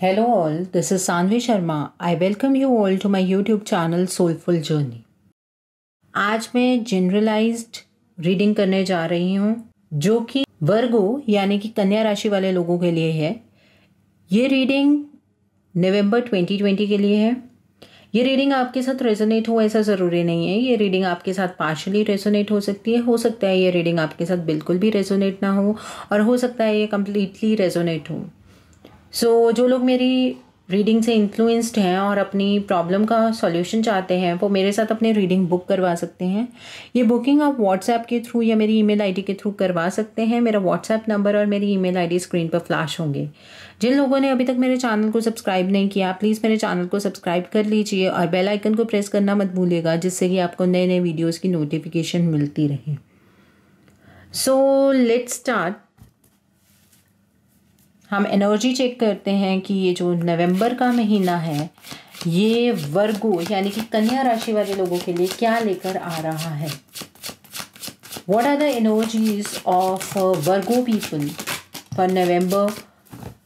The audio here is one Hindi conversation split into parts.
Hello all this is Saanvi Sharma I welcome you all to my YouTube channel soulful journey आज मैं जनरलाइज्ड रीडिंग करने जा रही हूँ जो कि वर्गो यानी कि कन्या राशि वाले लोगों के लिए है ये रीडिंग नवंबर 2020 के लिए है ये रीडिंग आपके साथ रेजोनेट हो ऐसा ज़रूरी नहीं है ये रीडिंग आपके साथ पार्शली रेजोनेट हो सकती है हो सकता है ये रीडिंग आपके साथ बिल्कुल भी रेजोनेट ना हो और हो सकता है ये कम्प्लीटली रेजोनेट हो सो so, जो लोग मेरी रीडिंग से इन्फ्लुएंस्ड हैं और अपनी प्रॉब्लम का सॉल्यूशन चाहते हैं वो मेरे साथ अपने रीडिंग बुक करवा सकते हैं ये बुकिंग आप व्हाट्सएप के थ्रू या मेरी ईमेल आईडी के थ्रू करवा सकते हैं मेरा व्हाट्सएप नंबर और मेरी ईमेल आईडी स्क्रीन पर फ्लैश होंगे जिन लोगों ने अभी तक मेरे चैनल को सब्सक्राइब नहीं किया प्लीज़ मेरे चैनल को सब्सक्राइब कर लीजिए और बेल आइकन को प्रेस करना मत भूलिएगा जिससे कि आपको नए नए वीडियोज़ की नोटिफिकेशन मिलती रहे सो लेट स्टार्ट हम एनर्जी चेक करते हैं कि ये जो नवंबर का महीना है ये वर्गो यानी कि कन्या राशि वाले लोगों के लिए क्या लेकर आ रहा है what are the energies of Virgo people for November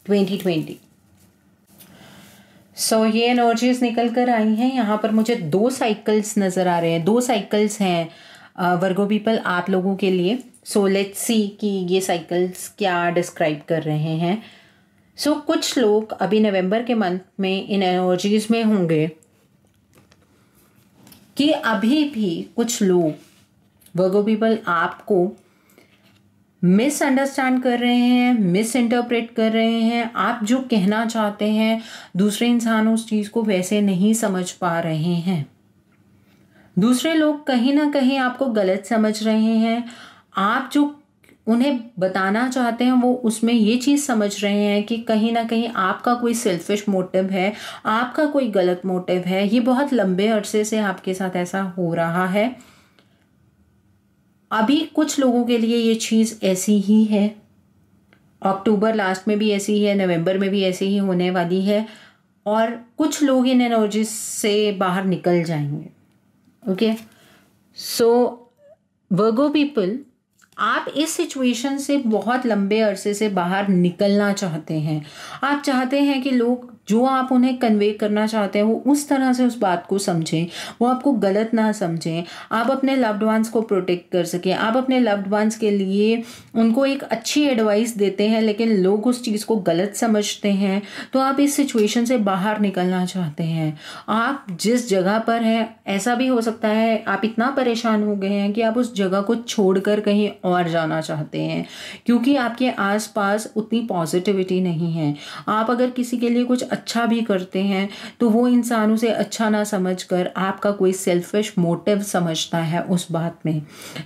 2020 so so, ये एनर्जीज निकल कर आई हैं यहाँ पर मुझे दो साइकिल्स नज़र आ रहे हैं दो साइकिल्स हैं वर्गो uh, पीपल आप लोगों के लिए सो लेट्स सी कि ये साइकिल्स क्या डिस्क्राइब कर रहे हैं सो so, कुछ लोग अभी नवंबर के मंथ में इन एनर्जीज में होंगे कि अभी भी कुछ लोग वर्गो पीपल आपको मिसअंडरस्टैंड कर रहे हैं मिस इंटरप्रेट कर रहे हैं आप जो कहना चाहते हैं दूसरे इंसान उस चीज़ को वैसे नहीं समझ पा रहे हैं दूसरे लोग कहीं ना कहीं आपको गलत समझ रहे हैं आप जो उन्हें बताना चाहते हैं वो उसमें ये चीज़ समझ रहे हैं कि कहीं ना कहीं आपका कोई सेल्फिश मोटिव है आपका कोई गलत मोटिव है ये बहुत लंबे अरसे से आपके साथ ऐसा हो रहा है अभी कुछ लोगों के लिए ये चीज़ ऐसी ही है अक्टूबर लास्ट में भी ऐसी ही है नवंबर में भी ऐसी ही होने वाली है और कुछ लोग इन एनर्जी से बाहर निकल जाएंगे ओके सो वर्गो पीपल आप इस सिचुएशन से बहुत लंबे अरसे से बाहर निकलना चाहते हैं आप चाहते हैं कि लोग जो आप उन्हें कन्वे करना चाहते हैं वो उस तरह से उस बात को समझें वो आपको गलत ना समझें आप अपने लव्ड वंस को प्रोटेक्ट कर सकें आप अपने लव्ड वंस के लिए उनको एक अच्छी एडवाइस देते हैं लेकिन लोग उस चीज़ को गलत समझते हैं तो आप इस सिचुएशन से बाहर निकलना चाहते हैं आप जिस जगह पर हैं ऐसा भी हो सकता है आप इतना परेशान हो गए हैं कि आप उस जगह को छोड़ कर कहीं और जाना चाहते हैं क्योंकि आपके आसपास उतनी पॉजिटिविटी नहीं है आप अगर किसी के लिए कुछ अच्छा भी करते हैं तो वो इंसान उसे अच्छा ना समझ कर आपका कोई सेल्फिश मोटिव समझता है उस बात में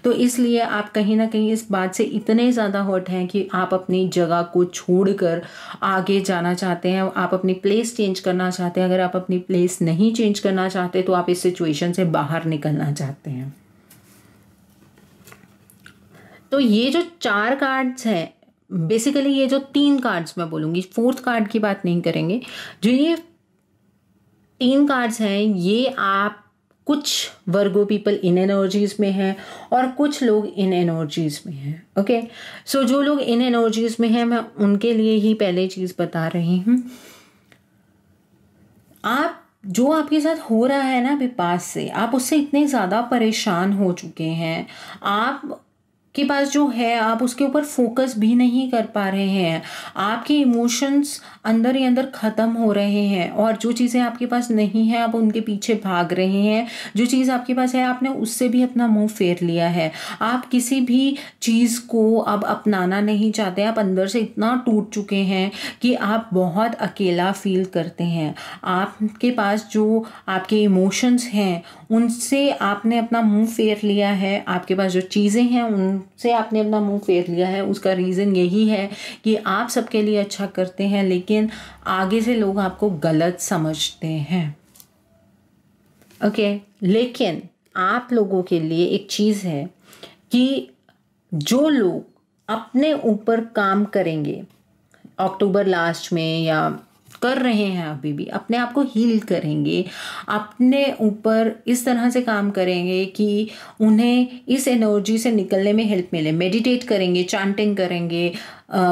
तो इसलिए आप कहीं ना कहीं इस बात से इतने ज़्यादा हर्ट हैं कि आप अपनी जगह को छोड़ कर आगे जाना चाहते हैं आप अपनी प्लेस चेंज करना चाहते हैं अगर आप अपनी प्लेस नहीं चेंज करना चाहते तो आप इस सिचुएशन से बाहर निकलना चाहते हैं तो ये जो चार कार्ड्स हैं बेसिकली ये जो तीन कार्ड्स मैं बोलूँगी फोर्थ कार्ड की बात नहीं करेंगे जो ये तीन कार्ड्स हैं ये आप कुछ वर्गो पीपल इन एनर्जीज में हैं और कुछ लोग इन एनर्जीज में हैं ओके सो जो लोग इन एनर्जीज में हैं मैं उनके लिए ही पहले चीज़ बता रही हूँ आप जो आपके साथ हो रहा है ना विपास से आप उससे इतने ज़्यादा परेशान हो चुके हैं आप के पास जो है आप उसके ऊपर फोकस भी नहीं कर पा रहे हैं आपके इमोशंस अंदर ही अंदर ख़त्म हो रहे हैं और जो चीज़ें आपके पास नहीं हैं आप उनके पीछे भाग रहे हैं जो चीज़ आपके पास है आपने उससे भी अपना मुंह फेर लिया है आप किसी भी चीज़ को अब अपनाना नहीं चाहते आप अंदर से इतना टूट चुके हैं कि आप बहुत अकेला फील करते हैं आपके पास जो आपके इमोशंस हैं उनसे आपने अपना मुंह फेर लिया है आपके पास जो चीज़ें हैं उनसे आपने अपना मुंह फेर लिया है उसका रीज़न यही है कि आप सबके लिए अच्छा करते हैं लेकिन आगे से लोग आपको गलत समझते हैं ओके okay, लेकिन आप लोगों के लिए एक चीज़ है कि जो लोग अपने ऊपर काम करेंगे अक्टूबर लास्ट में या कर रहे हैं अभी भी अपने आप को हील करेंगे अपने ऊपर इस तरह से काम करेंगे कि उन्हें इस एनर्जी से निकलने में हेल्प मिले मेडिटेट करेंगे चांटिंग करेंगे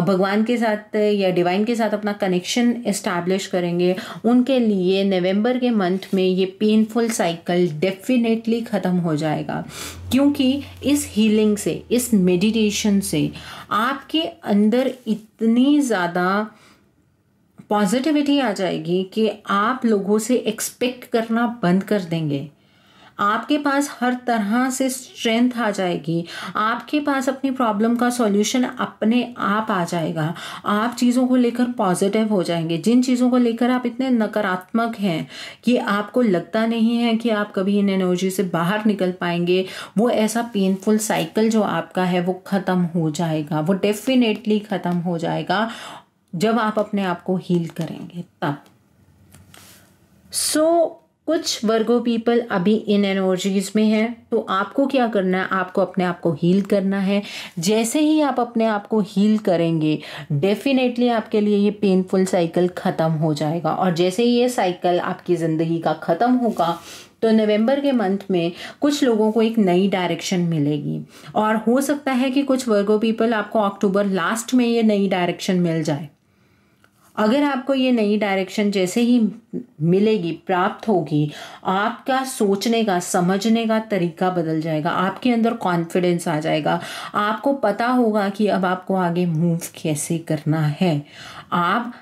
भगवान के साथ या डिवाइन के साथ अपना कनेक्शन इस्टेब्लिश करेंगे उनके लिए नवंबर के मंथ में ये पेनफुल साइकिल डेफिनेटली ख़त्म हो जाएगा क्योंकि इस हीलिंग से इस मेडिटेशन से आपके अंदर इतनी ज़्यादा पॉजिटिविटी आ जाएगी कि आप लोगों से एक्सपेक्ट करना बंद कर देंगे आपके पास हर तरह से स्ट्रेंथ आ जाएगी आपके पास अपनी प्रॉब्लम का सॉल्यूशन अपने आप आ जाएगा आप चीज़ों को लेकर पॉजिटिव हो जाएंगे जिन चीज़ों को लेकर आप इतने नकारात्मक हैं कि आपको लगता नहीं है कि आप कभी इन एनर्जी से बाहर निकल पाएंगे वो ऐसा पेनफुल साइकिल जो आपका है वो ख़त्म हो जाएगा वो डेफिनेटली ख़त्म हो जाएगा जब आप अपने आप को हील करेंगे तब सो so, कुछ वर्गो पीपल अभी इन एनर्जीज में हैं तो आपको क्या करना है आपको अपने आप को हील करना है जैसे ही आप अपने आप को हील करेंगे डेफिनेटली आपके लिए ये पेनफुल साइकिल ख़त्म हो जाएगा और जैसे ही ये साइकिल आपकी ज़िंदगी का ख़त्म होगा तो नवंबर के मंथ में कुछ लोगों को एक नई डायरेक्शन मिलेगी और हो सकता है कि कुछ वर्गो पीपल आपको अक्टूबर लास्ट में ये नई डायरेक्शन मिल जाए अगर आपको ये नई डायरेक्शन जैसे ही मिलेगी प्राप्त होगी आपका सोचने का समझने का तरीका बदल जाएगा आपके अंदर कॉन्फिडेंस आ जाएगा आपको पता होगा कि अब आपको आगे मूव कैसे करना है आप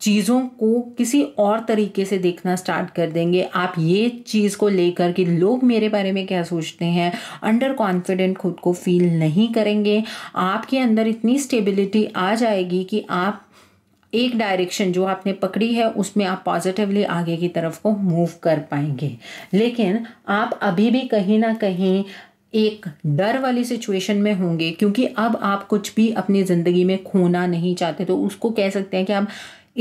चीज़ों को किसी और तरीके से देखना स्टार्ट कर देंगे आप ये चीज़ को लेकर कि लोग मेरे बारे में क्या सोचते हैं अंडर कॉन्फिडेंट खुद को फील नहीं करेंगे आपके अंदर इतनी स्टेबिलिटी आ जाएगी कि आप एक डायरेक्शन जो आपने पकड़ी है उसमें आप पॉजिटिवली आगे की तरफ को मूव कर पाएंगे लेकिन आप अभी भी कहीं ना कहीं एक डर वाली सिचुएशन में होंगे क्योंकि अब आप कुछ भी अपनी ज़िंदगी में खोना नहीं चाहते तो उसको कह सकते हैं कि आप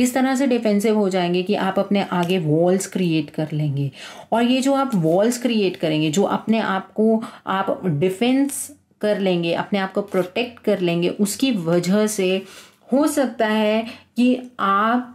इस तरह से डिफेंसिव हो जाएंगे कि आप अपने आगे वॉल्स क्रिएट कर लेंगे और ये जो आप वॉल्स क्रिएट करेंगे जो अपने आप को आप डिफेंस कर लेंगे अपने आप को प्रोटेक्ट कर लेंगे उसकी वजह से हो सकता है कि आप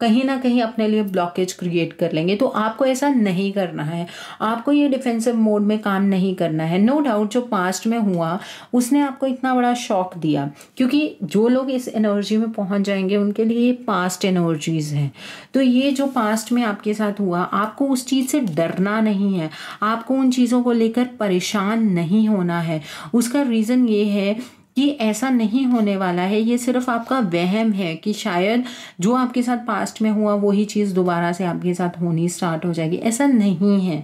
कहीं ना कहीं अपने लिए ब्लॉकेज क्रिएट कर लेंगे तो आपको ऐसा नहीं करना है आपको ये डिफेंसिव मोड में काम नहीं करना है नो no डाउट जो पास्ट में हुआ उसने आपको इतना बड़ा शॉक दिया क्योंकि जो लोग इस एनर्जी में पहुंच जाएंगे उनके लिए ये पास्ट एनर्जीज हैं तो ये जो पास्ट में आपके साथ हुआ आपको उस चीज़ से डरना नहीं है आपको उन चीज़ों को लेकर परेशान नहीं होना है उसका रीज़न ये है कि ऐसा नहीं होने वाला है ये सिर्फ आपका वहम है कि शायद जो आपके साथ पास्ट में हुआ वही चीज़ दोबारा से आपके साथ होनी स्टार्ट हो जाएगी ऐसा नहीं है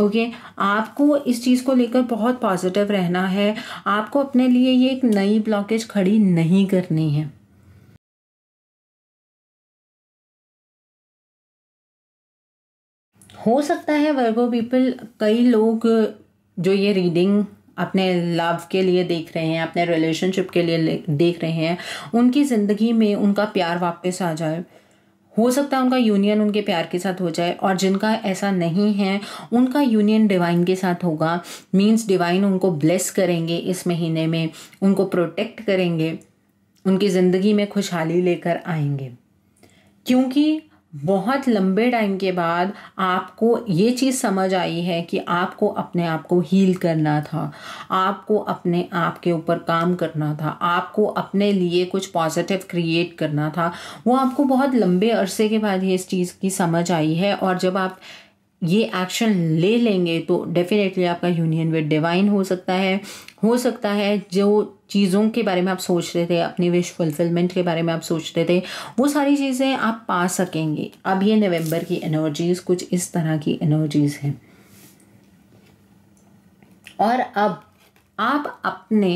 ओके okay, आपको इस चीज़ को लेकर बहुत पॉजिटिव रहना है आपको अपने लिए ये एक नई ब्लॉकेज खड़ी नहीं करनी है हो सकता है वर्गो पीपल कई लोग जो ये रीडिंग अपने लव के लिए देख रहे हैं अपने रिलेशनशिप के लिए देख रहे हैं उनकी ज़िंदगी में उनका प्यार वापस आ जाए हो सकता है उनका यूनियन उनके प्यार के साथ हो जाए और जिनका ऐसा नहीं है उनका यूनियन डिवाइन के साथ होगा मींस डिवाइन उनको ब्लेस करेंगे इस महीने में उनको प्रोटेक्ट करेंगे उनकी ज़िंदगी में खुशहाली लेकर आएंगे क्योंकि बहुत लंबे टाइम के बाद आपको ये चीज़ समझ आई है कि आपको अपने आप को हील करना था आपको अपने आप के ऊपर काम करना था आपको अपने लिए कुछ पॉजिटिव क्रिएट करना था वो आपको बहुत लंबे अरसे के बाद ये इस चीज़ की समझ आई है और जब आप ये एक्शन ले लेंगे तो डेफिनेटली आपका यूनियन विद डिवाइन हो सकता है हो सकता है जो चीज़ों के बारे में आप सोच रहे थे अपनी विश फुलफिलमेंट के बारे में आप सोच रहे थे वो सारी चीज़ें आप पा सकेंगे अब ये नवंबर की एनर्जीज़ कुछ इस तरह की एनर्जीज़ हैं और अब आप अपने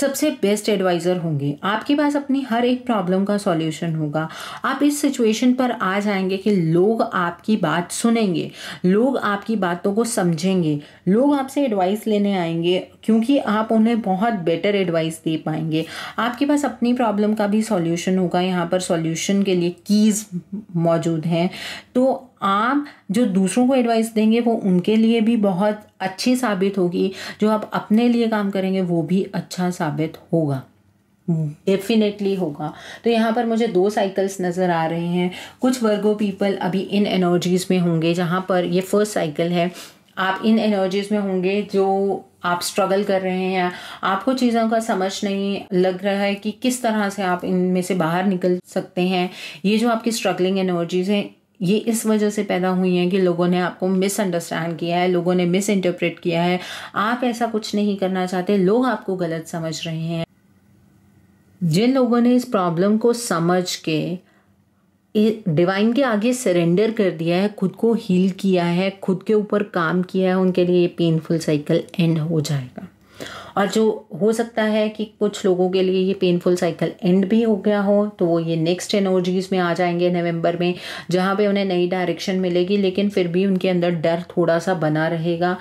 सबसे बेस्ट एडवाइज़र होंगे आपके पास अपनी हर एक प्रॉब्लम का सॉल्यूशन होगा आप इस सिचुएशन पर आ जाएंगे कि लोग आपकी बात सुनेंगे लोग आपकी बातों को समझेंगे लोग आपसे एडवाइस लेने आएंगे क्योंकि आप उन्हें बहुत बेटर एडवाइस दे पाएंगे आपके पास अपनी प्रॉब्लम का भी सॉल्यूशन होगा यहाँ पर सॉल्यूशन के लिए कीज़ मौजूद हैं तो आप जो दूसरों को एडवाइस देंगे वो उनके लिए भी बहुत अच्छी साबित होगी जो आप अपने लिए काम करेंगे वो भी अच्छा साबित होगा डेफिनेटली होगा तो यहाँ पर मुझे दो साइकिल्स नज़र आ रहे हैं कुछ वर्गो पीपल अभी इन एनर्जीज़ में होंगे जहाँ पर ये फर्स्ट साइकिल है आप इन एनर्जीज़ में होंगे जो आप स्ट्रगल कर रहे हैं आपको चीज़ों का समझ नहीं लग रहा है कि किस तरह से आप इनमें से बाहर निकल सकते हैं ये जो आपकी स्ट्रगलिंग एनर्जीज हैं ये इस वजह से पैदा हुई हैं कि लोगों ने आपको मिसअंडरस्टैंड किया है लोगों ने मिस इंटरप्रेट किया है आप ऐसा कुछ नहीं करना चाहते लोग आपको गलत समझ रहे हैं जिन लोगों ने इस प्रॉब्लम को समझ के डिवाइन के आगे सरेंडर कर दिया है खुद को हील किया है खुद के ऊपर काम किया है उनके लिए ये पेनफुल साइकिल एंड हो जाएगा और जो हो सकता है कि कुछ लोगों के लिए ये पेनफुल साइकिल एंड भी हो गया हो तो वो ये नेक्स्ट एनर्जीज में आ जाएंगे नवंबर में जहाँ पे उन्हें नई डायरेक्शन मिलेगी लेकिन फिर भी उनके अंदर डर थोड़ा सा बना रहेगा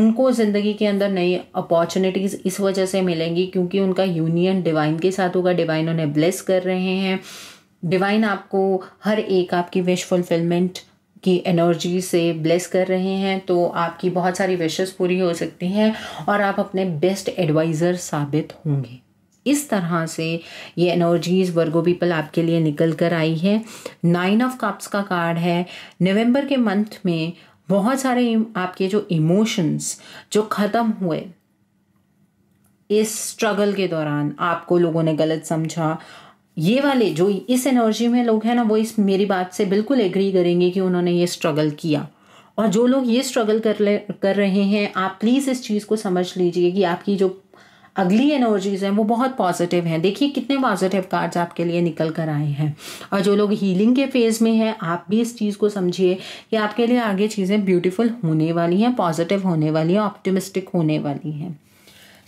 उनको ज़िंदगी के अंदर नई अपॉर्चुनिटीज़ इस वजह से मिलेंगी क्योंकि उनका यूनियन डिवाइन के साथ होगा डिवाइन उन्हें ब्लेस कर रहे हैं डिवाइन आपको हर एक आपकी विश फुलफिलमेंट की एनर्जी से ब्लेस कर रहे हैं तो आपकी बहुत सारी विशेष पूरी हो सकती हैं और आप अपने बेस्ट एडवाइज़र साबित होंगे इस तरह से ये एनर्जीज वर्गो पीपल आपके लिए निकल कर आई है नाइन ऑफ कप्स का कार्ड है नवंबर के मंथ में बहुत सारे आपके जो इमोशंस जो ख़त्म हुए इस स्ट्रगल के दौरान आपको लोगों ने गलत समझा ये वाले जो इस एनर्जी में लोग हैं ना वो इस मेरी बात से बिल्कुल एग्री करेंगे कि उन्होंने ये स्ट्रगल किया और जो लोग ये स्ट्रगल कर ले कर रहे हैं आप प्लीज़ इस चीज़ को समझ लीजिए कि आपकी जो अगली एनर्जीज़ हैं वो बहुत पॉजिटिव हैं देखिए कितने पॉजिटिव कार्ड्स आपके लिए निकल कर आए हैं और जो लोग हीलिंग के फेज़ में हैं आप भी इस चीज़ को समझिए कि आपके लिए आगे चीज़ें ब्यूटीफुल होने वाली हैं पॉजिटिव होने वाली हैं ऑप्टिमिस्टिक होने वाली हैं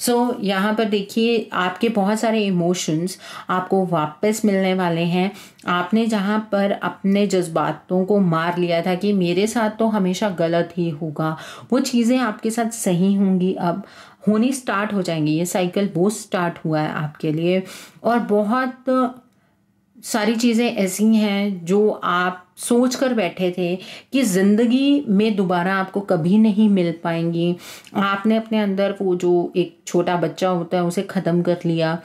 सो so, यहाँ पर देखिए आपके बहुत सारे इमोशंस आपको वापस मिलने वाले हैं आपने जहाँ पर अपने जज्बातों को मार लिया था कि मेरे साथ तो हमेशा गलत ही होगा वो चीज़ें आपके साथ सही होंगी अब होनी स्टार्ट हो जाएंगी ये साइकिल वो स्टार्ट हुआ है आपके लिए और बहुत सारी चीज़ें ऐसी हैं जो आप सोच कर बैठे थे कि ज़िंदगी में दोबारा आपको कभी नहीं मिल पाएंगी आपने अपने अंदर वो जो एक छोटा बच्चा होता है उसे ख़त्म कर लिया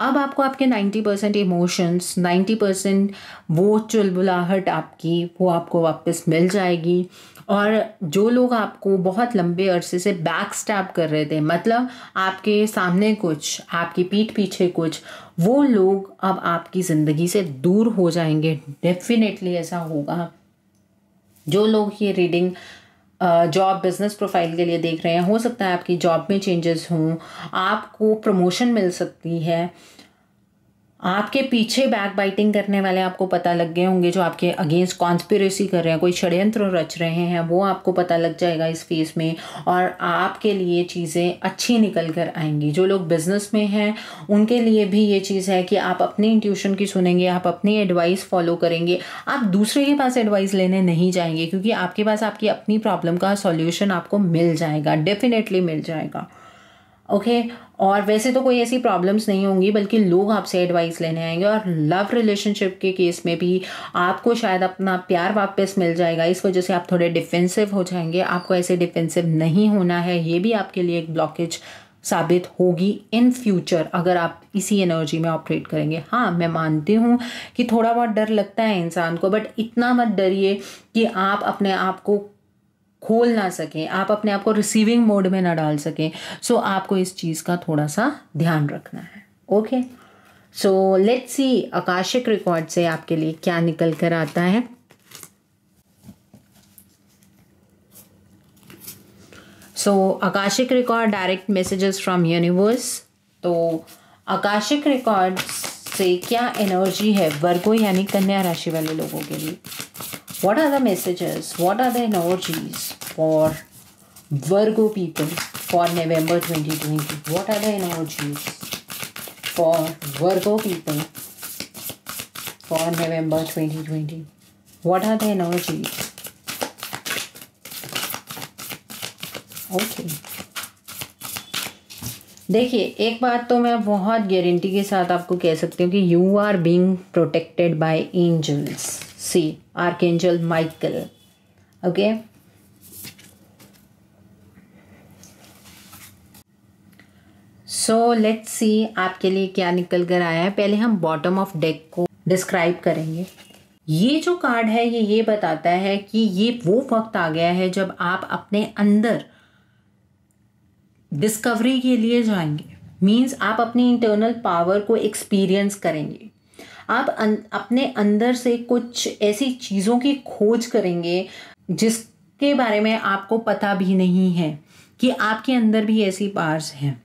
अब आपको आपके 90 परसेंट इमोशंस नाइन्टी परसेंट वो चुलबुलाहट आपकी वो आपको वापस मिल जाएगी और जो लोग आपको बहुत लंबे अरसे से बैक स्टैप कर रहे थे मतलब आपके सामने कुछ आपकी पीठ पीछे कुछ वो लोग अब आपकी ज़िंदगी से दूर हो जाएंगे डेफिनेटली ऐसा होगा जो लोग ये रीडिंग जॉब बिजनेस प्रोफाइल के लिए देख रहे हैं हो सकता है आपकी जॉब में चेंजेस हों आपको प्रमोशन मिल सकती है आपके पीछे बैक बाइटिंग करने वाले आपको पता लग गए होंगे जो आपके अगेंस्ट कॉन्स्पिरेसी कर रहे हैं कोई षड्यंत्र रच रहे हैं वो आपको पता लग जाएगा इस फेस में और आपके लिए चीज़ें अच्छी निकल कर आएंगी जो लोग बिजनेस में हैं उनके लिए भी ये चीज़ है कि आप अपनी इंट्यूशन की सुनेंगे आप अपनी एडवाइस फॉलो करेंगे आप दूसरे के पास एडवाइस लेने नहीं जाएंगे क्योंकि आपके पास आपकी अपनी प्रॉब्लम का सॉल्यूशन आपको मिल जाएगा डेफिनेटली मिल जाएगा ओके okay? और वैसे तो कोई ऐसी प्रॉब्लम्स नहीं होंगी बल्कि लोग आपसे एडवाइस लेने आएंगे और लव रिलेशनशिप के केस में भी आपको शायद अपना प्यार वापस मिल जाएगा इस वजह से आप थोड़े डिफेंसिव हो जाएंगे आपको ऐसे डिफेंसिव नहीं होना है ये भी आपके लिए एक ब्लॉकेज साबित होगी इन फ्यूचर अगर आप इसी एनर्जी में ऑपरेट करेंगे हाँ मैं मानती हूँ कि थोड़ा बहुत डर लगता है इंसान को बट इतना मत डरिए कि आप अपने आप को खोल ना सकें आप अपने आप को रिसीविंग मोड में ना डाल सकें सो so, आपको इस चीज़ का थोड़ा सा ध्यान रखना है okay so let's see akashic record से आपके लिए क्या निकल कर आता है so so, akashic record direct messages from universe तो आकाशिक रिकॉर्ड से क्या एनर्जी है वर्गो यानी कन्या राशि वाले लोगों के लिए what are the messages what are the energies for virgo people for november 2020 what are the energies for virgo people for november 2020 what are the energies okay okay. देखिए एक बात तो मैं बहुत गारंटी के साथ आपको कह सकती हूँ कि you are being protected by angels see Archangel Michael. Okay. So let's see आपके लिए क्या निकल कर आया है पहले हम बॉटम ऑफ डेक को डिस्क्राइब करेंगे ये जो कार्ड है ये ये बताता है कि ये वो वक्त आ गया है जब आप अपने अंदर डिस्कवरी के लिए जाएंगे मीन्स आप अपनी इंटरनल पावर को एक्सपीरियंस करेंगे आप अन, अपने अंदर से कुछ ऐसी चीज़ों की खोज करेंगे जिसके बारे में आपको पता भी नहीं है कि आपके अंदर भी ऐसी पार्स हैं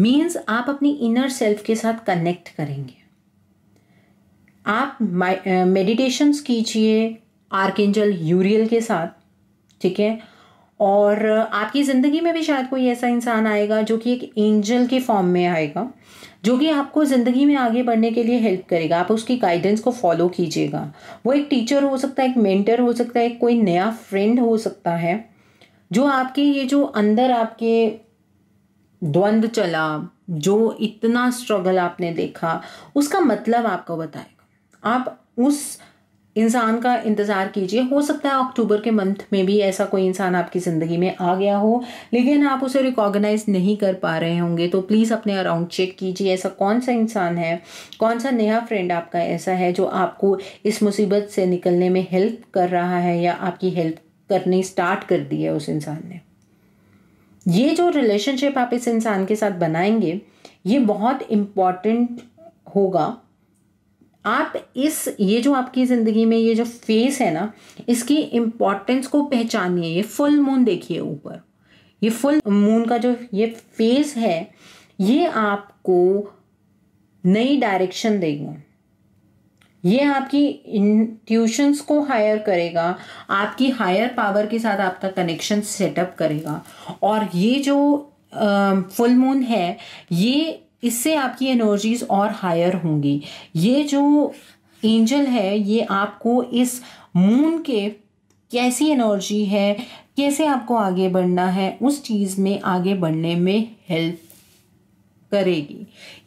मीन्स आप अपनी इनर सेल्फ के साथ कनेक्ट करेंगे आप मेडिटेशंस कीजिए आर्केंजल यूरियल के साथ ठीक है और आपकी ज़िंदगी में भी शायद कोई ऐसा इंसान आएगा जो कि एक एंजल के फॉर्म में आएगा जो कि आपको ज़िंदगी में आगे बढ़ने के लिए हेल्प करेगा आप उसकी गाइडेंस को फॉलो कीजिएगा वो एक टीचर हो सकता है एक मेंटर हो सकता है कोई नया फ्रेंड हो सकता है जो आपके ये जो अंदर आपके द्वंद्व चला जो इतना स्ट्रगल आपने देखा उसका मतलब आपको बताएगा आप उस इंसान का इंतज़ार कीजिए हो सकता है अक्टूबर के मंथ में भी ऐसा कोई इंसान आपकी ज़िंदगी में आ गया हो लेकिन आप उसे रिकॉग्नाइज नहीं कर पा रहे होंगे तो प्लीज़ अपने अराउंड चेक कीजिए ऐसा कौन सा इंसान है कौन सा नया फ्रेंड आपका ऐसा है जो आपको इस मुसीबत से निकलने में हेल्प कर रहा है या आपकी हेल्प करनी स्टार्ट कर दी है उस इंसान ने ये जो रिलेशनशिप आप इस इंसान के साथ बनाएंगे ये बहुत इम्पॉर्टेंट होगा आप इस ये जो आपकी ज़िंदगी में ये जो फेस है ना इसकी इम्पॉर्टेंस को पहचानिए ये फुल मून देखिए ऊपर ये फुल मून का जो ये फेस है ये आपको नई डायरेक्शन देगा ये आपकी इंट्यूशंस को हायर करेगा आपकी हायर पावर के साथ आपका कनेक्शन सेटअप करेगा और ये जो फुल uh, मून है ये इससे आपकी एनर्जीज और हायर होंगी ये जो एंजल है ये आपको इस मून के कैसी एनर्जी है कैसे आपको आगे बढ़ना है उस चीज़ में आगे बढ़ने में हेल्प करेगी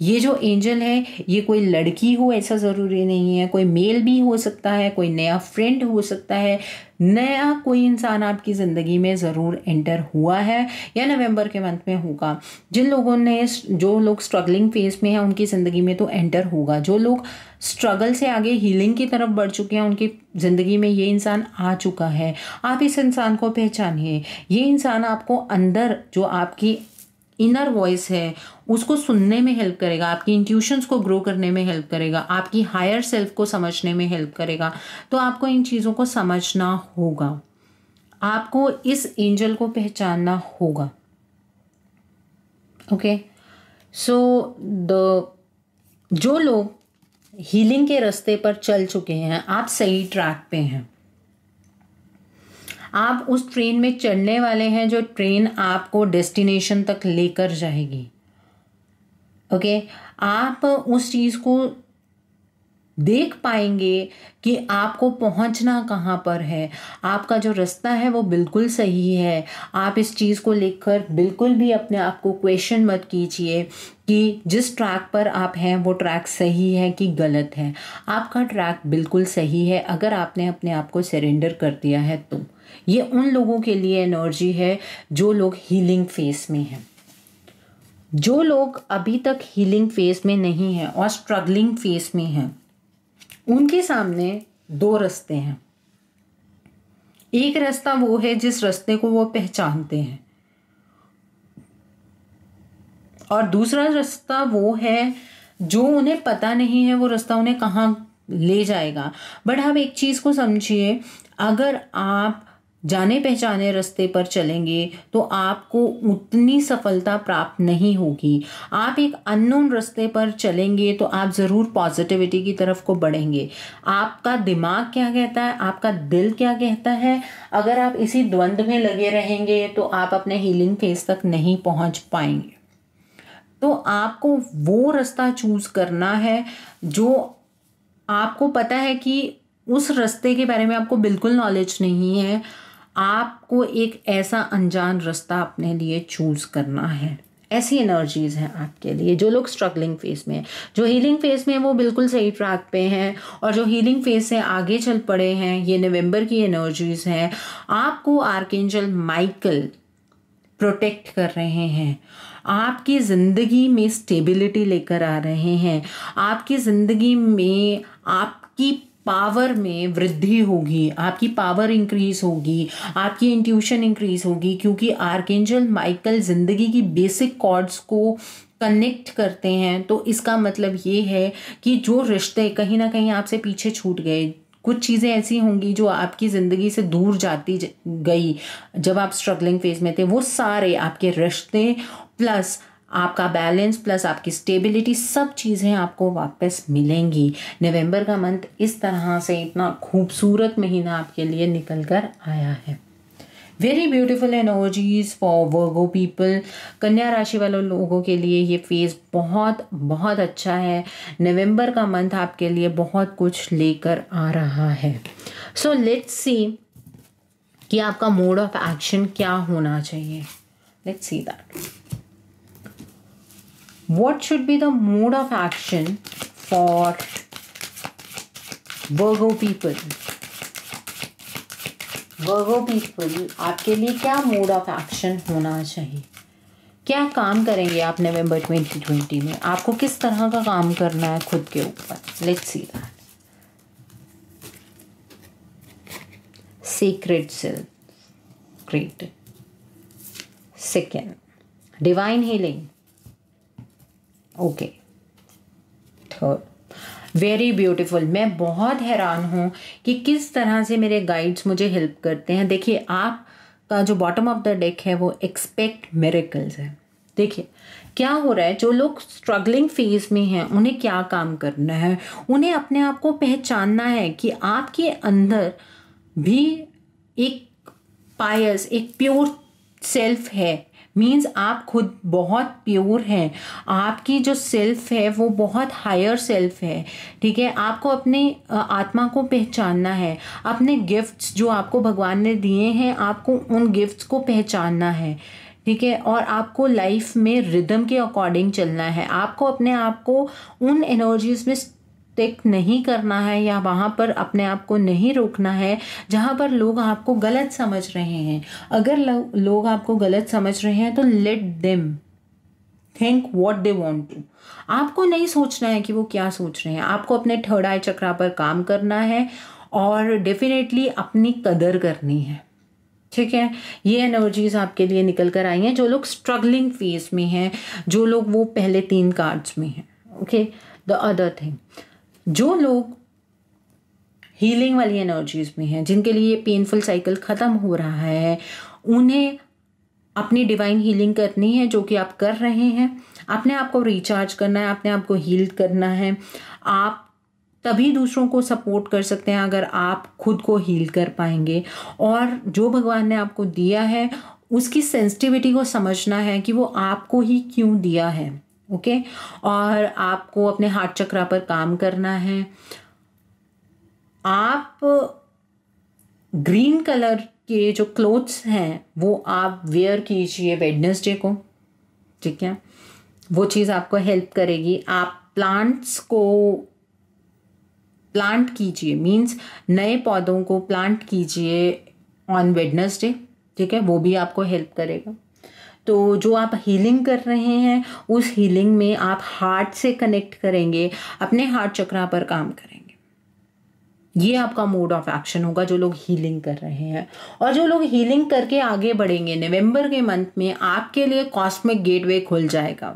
ये जो एंजल है ये कोई लड़की हो ऐसा ज़रूरी नहीं है कोई मेल भी हो सकता है कोई नया फ्रेंड हो सकता है नया कोई इंसान आपकी ज़िंदगी में ज़रूर एंटर हुआ है या नवंबर के मंथ में होगा जिन लोगों ने जो लोग स्ट्रगलिंग फेज में हैं उनकी ज़िंदगी में तो एंटर होगा जो लोग स्ट्रगल से आगे हीलिंग की तरफ बढ़ चुके हैं उनकी ज़िंदगी में ये इंसान आ चुका है आप इस इंसान को पहचानिए ये इंसान आपको अंदर जो आपकी इनर वॉइस है उसको सुनने में हेल्प करेगा आपकी इंट्यूशंस को ग्रो करने में हेल्प करेगा आपकी हायर सेल्फ को समझने में हेल्प करेगा तो आपको इन चीज़ों को समझना होगा आपको इस एंजल को पहचानना होगा ओके सो द जो लोग हीलिंग के रास्ते पर चल चुके हैं आप सही ट्रैक पे हैं आप उस ट्रेन में चढ़ने वाले हैं जो ट्रेन आपको डेस्टिनेशन तक लेकर जाएगी ओके okay? आप उस चीज़ को देख पाएंगे कि आपको पहुंचना कहाँ पर है आपका जो रास्ता है वो बिल्कुल सही है आप इस चीज़ को लेकर बिल्कुल भी अपने आप को क्वेश्चन मत कीजिए कि जिस ट्रैक पर आप हैं वो ट्रैक सही है कि गलत है आपका ट्रैक बिल्कुल सही है अगर आपने अपने आप को सरेंडर कर दिया है तो ये उन लोगों के लिए एनर्जी है जो लोग हीलिंग फेस में हैं जो लोग अभी तक हीलिंग फेस में नहीं हैं और स्ट्रगलिंग फेस में हैं उनके सामने दो रास्ते हैं एक रास्ता वो है जिस रास्ते को वो पहचानते हैं और दूसरा रास्ता वो है जो उन्हें पता नहीं है वो रास्ता उन्हें कहाँ ले जाएगा बट आप एक चीज़ को समझिए अगर आप जाने पहचाने रास्ते पर चलेंगे तो आपको उतनी सफलता प्राप्त नहीं होगी आप एक अननोन रास्ते पर चलेंगे तो आप ज़रूर पॉजिटिविटी की तरफ को बढ़ेंगे आपका दिमाग क्या कहता है आपका दिल क्या कहता है अगर आप इसी द्वंद्व में लगे रहेंगे तो आप अपने हीलिंग फेज तक नहीं पहुंच पाएंगे तो आपको वो रास्ता चूज़ करना है जो आपको पता है कि उस रास्ते के बारे में आपको बिल्कुल नॉलेज नहीं है आपको एक ऐसा अनजान रास्ता अपने लिए चूज़ करना है ऐसी एनर्जीज़ हैं आपके लिए जो लोग स्ट्रगलिंग फेज़ में हैं जो हीलिंग फेज़ में हैं वो बिल्कुल सही ट्रैक पे हैं और जो हीलिंग फेज़ से आगे चल पड़े हैं ये नवंबर की एनर्जीज़ हैं आपको आर्केंजल माइकल प्रोटेक्ट कर रहे हैं आपकी ज़िंदगी में स्टेबिलिटी लेकर आ रहे हैं आपकी ज़िंदगी में आपकी पावर में वृद्धि होगी आपकी पावर इंक्रीज होगी आपकी इंट्यूशन इंक्रीज होगी क्योंकि आर्केंजल माइकल ज़िंदगी की बेसिक कॉर्ड्स को कनेक्ट करते हैं तो इसका मतलब ये है कि जो रिश्ते कहीं ना कहीं आपसे पीछे छूट गए कुछ चीज़ें ऐसी होंगी जो आपकी ज़िंदगी से दूर जाती गई जब आप स्ट्रगलिंग फेज में थे वो सारे आपके रिश्ते प्लस आपका बैलेंस प्लस आपकी स्टेबिलिटी सब चीज़ें आपको वापस मिलेंगी नवंबर का मंथ इस तरह से इतना खूबसूरत महीना आपके लिए निकल कर आया है very beautiful energies for Virgo people कन्या राशि वालों लोगों के लिए ये फेज़ बहुत बहुत अच्छा है नवंबर का मंथ आपके लिए बहुत कुछ लेकर आ रहा है सो लेट्स सी कि आपका मोड ऑफ एक्शन क्या होना चाहिए let's see that what should be the mode of action for Virgo people Virgo people आपके लिए क्या मोड ऑफ एक्शन होना चाहिए क्या काम करेंगे आप नवंबर 2020 में आपको किस तरह का काम करना है खुद के ऊपर let's see that secret cell create second divine healing okay third very beautiful मैं बहुत हैरान हूँ कि किस तरह से मेरे गाइड्स मुझे हेल्प करते हैं देखिए आप का जो बॉटम ऑफ द डेक है वो एक्सपेक्ट मेरेकल्स है देखिए क्या हो रहा है जो लोग स्ट्रगलिंग फेज में हैं उन्हें क्या काम करना है उन्हें अपने आप को पहचानना है कि आपके अंदर भी एक पायस एक प्योर सेल्फ है मीन्स आप खुद बहुत प्योर हैं आपकी जो सेल्फ है वो बहुत हायर सेल्फ है ठीक है आपको अपने आत्मा को पहचानना है अपने गिफ्ट्स जो आपको भगवान ने दिए हैं आपको उन गिफ्ट्स को पहचानना है ठीक है और आपको लाइफ में रिदम के अकॉर्डिंग चलना है आपको अपने आप को उन एनर्जीज में टेक नहीं करना है या वहाँ पर अपने आप को नहीं रोकना है जहाँ पर लोग आपको गलत समझ रहे हैं अगर लो, लोग आपको गलत समझ रहे हैं तो let them think what they want to आपको नहीं सोचना है कि वो क्या सोच रहे हैं आपको अपने थर्ड आई चक्रा पर काम करना है और डेफिनेटली अपनी कदर करनी है ठीक है ये एनर्जीज आपके लिए निकल कर आई हैं जो लोग स्ट्रगलिंग फेज में हैं जो लोग वो पहले तीन कार्ड्स में हैं ओके द अदर थिंग जो लोग हीलिंग वाली एनर्जीज में हैं जिनके लिए पेनफुल साइकिल ख़त्म हो रहा है उन्हें अपनी डिवाइन हीलिंग करनी है जो कि आप कर रहे हैं अपने आप को रिचार्ज करना है अपने आप को हील करना है आप तभी दूसरों को सपोर्ट कर सकते हैं अगर आप खुद को हील कर पाएंगे और जो भगवान ने आपको दिया है उसकी सेंसिटिविटी को समझना है कि वो आपको ही क्यों दिया है ओके और आपको अपने हार्ट चक्रा पर काम करना है आप ग्रीन कलर के जो क्लोथ्स हैं वो आप वेयर कीजिए वेडनेसडे को ठीक है वो चीज़ आपको हेल्प करेगी आप प्लांट्स को प्लांट कीजिए मीन्स नए पौधों को प्लांट कीजिए ऑन वेडनेसडे ठीक है वो भी आपको हेल्प करेगा तो जो आप हीलिंग कर रहे हैं उस हीलिंग में आप हार्ट से कनेक्ट करेंगे अपने हार्ट चक्रा पर काम करेंगे ये आपका मोड ऑफ एक्शन होगा जो लोग हीलिंग कर रहे हैं और जो लोग हीलिंग करके आगे बढ़ेंगे नवंबर के मंथ में आपके लिए कॉस्मिक गेटवे खुल जाएगा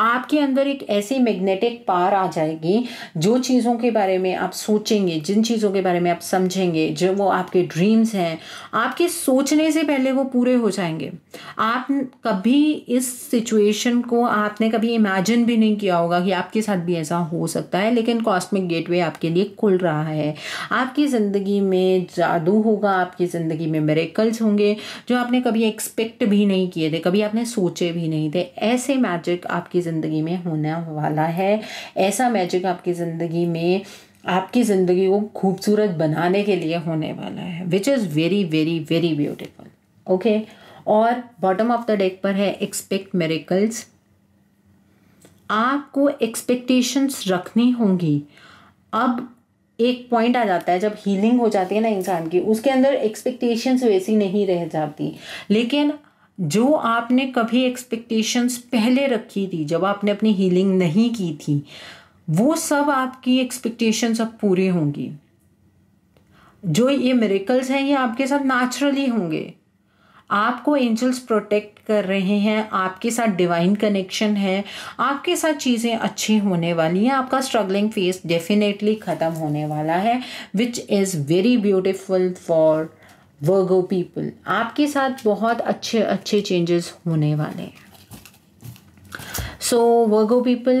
आपके अंदर एक ऐसी मैग्नेटिक पार आ जाएगी जो चीज़ों के बारे में आप सोचेंगे जिन चीज़ों के बारे में आप समझेंगे जो वो आपके ड्रीम्स हैं आपके सोचने से पहले वो पूरे हो जाएंगे आप कभी इस सिचुएशन को आपने कभी इमेजिन भी नहीं किया होगा कि आपके साथ भी ऐसा हो सकता है लेकिन कॉस्मिक गेटवे आपके लिए खुल रहा है आपकी ज़िंदगी में जादू होगा आपकी ज़िंदगी में मेरेकल्स होंगे जो आपने कभी एक्सपेक्ट भी नहीं किए थे कभी आपने सोचे भी नहीं थे ऐसे मैजिक आपकी ज़िंदगी में होने वाला है ऐसा मैजिक आपकी ज़िंदगी में आपकी ज़िंदगी को खूबसूरत बनाने के लिए होने वाला है which is very very very beautiful okay और बॉटम ऑफ द डेक पर है एक्सपेक्ट मेरिकल्स आपको एक्सपेक्टेशंस रखनी होंगी अब एक पॉइंट आ जाता है जब हीलिंग हो जाती है ना इंसान की उसके अंदर एक्सपेक्टेशंस वैसी नहीं रह जाती लेकिन जो आपने कभी एक्सपेक्टेशंस पहले रखी थी जब आपने अपनी हीलिंग नहीं की थी वो सब आपकी एक्सपेक्टेशंस अब पूरी होंगी जो ये मेरिकल्स हैं ये आपके साथ नेचुरली होंगे आपको एंजल्स प्रोटेक्ट कर रहे हैं आपके साथ डिवाइन कनेक्शन है आपके साथ चीज़ें अच्छी होने वाली हैं आपका स्ट्रगलिंग फेस डेफिनेटली ख़त्म होने वाला है which is very beautiful for Virgo people आपके साथ बहुत अच्छे अच्छे चेंजेस होने वाले हैं सो वर्गो पीपल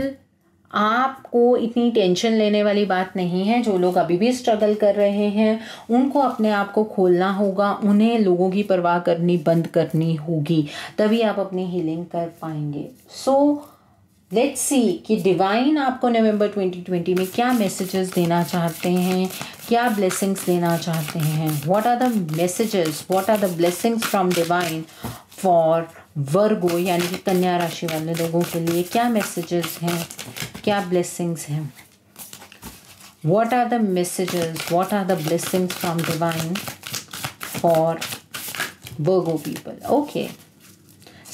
आपको इतनी टेंशन लेने वाली बात नहीं है जो लोग अभी भी स्ट्रगल कर रहे हैं उनको अपने आप को खोलना होगा उन्हें लोगों की परवाह करनी बंद करनी होगी तभी आप अपनी हीलिंग कर पाएंगे सो so, लेट्स सी कि डिवाइन आपको नवंबर 2020 में क्या मैसेजेस देना चाहते हैं क्या ब्लेसिंग्स देना चाहते हैं what are the messages what are the blessings from divine for Virgo यानी कि कन्या राशि वाले लोगों के लिए क्या मैसेजेस हैं क्या ब्लेसिंग्स हैं what are the messages what are the blessings from divine for Virgo people okay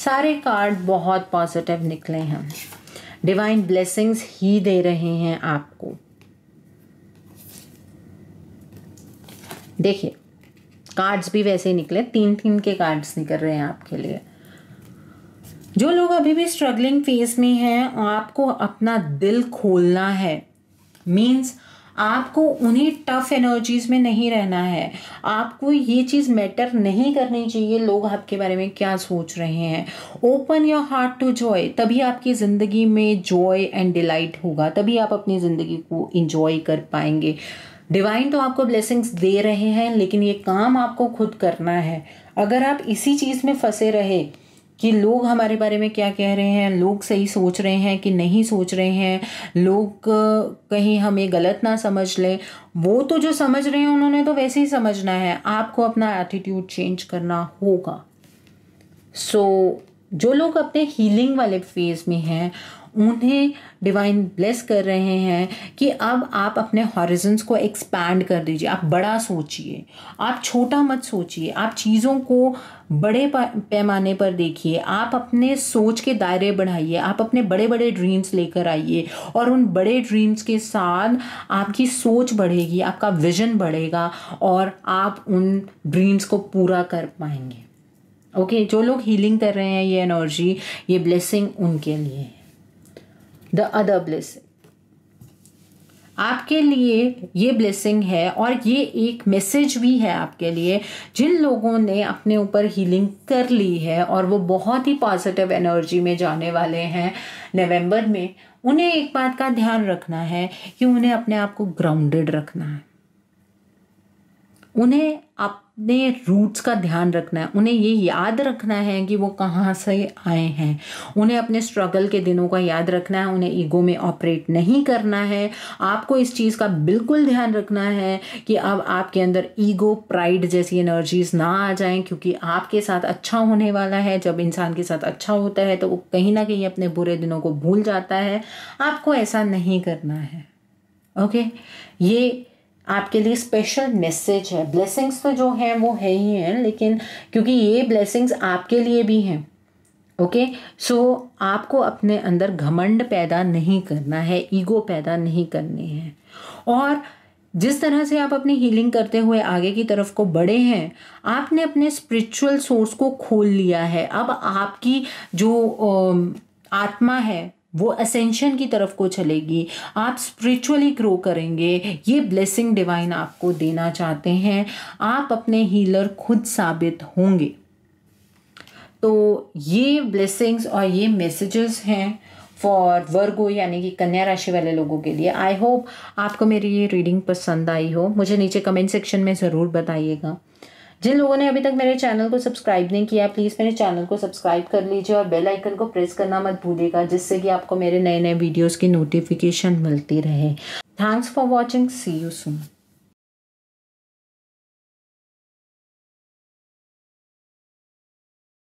सारे कार्ड बहुत पॉजिटिव निकले हैं डिवाइन ब्लेसिंग्स ही दे रहे हैं आपको देखिए कार्ड्स भी वैसे ही निकले तीन तीन के कार्ड्स निकल रहे हैं आपके लिए जो लोग अभी भी स्ट्रगलिंग फेज में हैं आपको अपना दिल खोलना है मीन्स आपको उन्हीं टफ एनर्जीज में नहीं रहना है आपको ये चीज़ मैटर नहीं करनी चाहिए लोग आपके बारे में क्या सोच रहे हैं open your heart to joy तभी आपकी ज़िंदगी में जॉय एंड डिलाइट होगा तभी आप अपनी ज़िंदगी को इंजॉय कर पाएंगे डिवाइन तो आपको ब्लेसिंग्स दे रहे हैं लेकिन ये काम आपको खुद करना है अगर आप इसी चीज़ में फंसे रहे कि लोग हमारे बारे में क्या कह रहे हैं लोग सही सोच रहे हैं कि नहीं सोच रहे हैं लोग कहीं हमें गलत ना समझ लें वो तो जो समझ रहे हैं उन्होंने तो वैसे ही समझना है आपको अपना एटीट्यूड चेंज करना होगा सो so, जो लोग अपने हीलिंग वाले फेज में हैं उन्हें डिवाइन ब्लेस कर रहे हैं कि अब आप अपने हॉरिजन्स को एक्सपैंड कर दीजिए आप बड़ा सोचिए आप छोटा मत सोचिए आप चीज़ों को बड़े पैमाने पर देखिए आप अपने सोच के दायरे बढ़ाइए आप अपने बड़े बड़े ड्रीम्स लेकर आइए और उन बड़े ड्रीम्स के साथ आपकी सोच बढ़ेगी आपका विजन बढ़ेगा और आप उन ड्रीम्स को पूरा कर पाएंगे ओके okay, जो लोग हीलिंग कर रहे हैं ये एनर्जी ये ब्लेसिंग उनके लिए है द अदर ब्लेसिंग आपके लिए ये ब्लेसिंग है और ये एक मैसेज भी है आपके लिए जिन लोगों ने अपने ऊपर हीलिंग कर ली है और वो बहुत ही पॉजिटिव एनर्जी में जाने वाले हैं नवंबर में उन्हें एक बात का ध्यान रखना है कि उन्हें अपने आप को ग्राउंडेड रखना है उन्हें अपने रूट्स का ध्यान रखना है उन्हें ये याद रखना है कि वो कहाँ से आए हैं उन्हें अपने स्ट्रगल के दिनों का याद रखना है उन्हें ईगो में ऑपरेट नहीं करना है आपको इस चीज़ का बिल्कुल ध्यान रखना है कि अब आपके अंदर ईगो प्राइड जैसी एनर्जीज ना आ जाएं क्योंकि आपके साथ अच्छा होने वाला है जब इंसान के साथ अच्छा होता है तो वो कहीं ना कहीं अपने बुरे दिनों को भूल जाता है आपको ऐसा नहीं करना है ओके ये आपके लिए स्पेशल मैसेज है ब्लेसिंग्स तो जो हैं वो है ही हैं लेकिन क्योंकि ये ब्लेसिंग्स आपके लिए भी हैं ओके सो आपको अपने अंदर घमंड पैदा नहीं करना है ईगो पैदा नहीं करनी है और जिस तरह से आप अपनी हीलिंग करते हुए आगे की तरफ को बढ़े हैं आपने अपने स्पिरिचुअल सोर्स को खोल लिया है अब आपकी जो आत्मा है वो असेंशन की तरफ को चलेगी आप स्पिरिचुअली ग्रो करेंगे ये ब्लेसिंग डिवाइन आपको देना चाहते हैं आप अपने हीलर खुद साबित होंगे तो ये ब्लेसिंग्स और ये मैसेजेस हैं फॉर वर्गो यानी कि कन्या राशि वाले लोगों के लिए आई होप आपको मेरी ये रीडिंग पसंद आई हो मुझे नीचे कमेंट सेक्शन में ज़रूर बताइएगा जिन लोगों ने अभी तक मेरे चैनल को सब्सक्राइब नहीं किया प्लीज़ मेरे चैनल को सब्सक्राइब कर लीजिए और बेल आइकन को प्रेस करना मत भूलिएगा जिससे कि आपको मेरे नए नए वीडियोज़ की नोटिफिकेशन मिलती रहे thanks for watching see you soon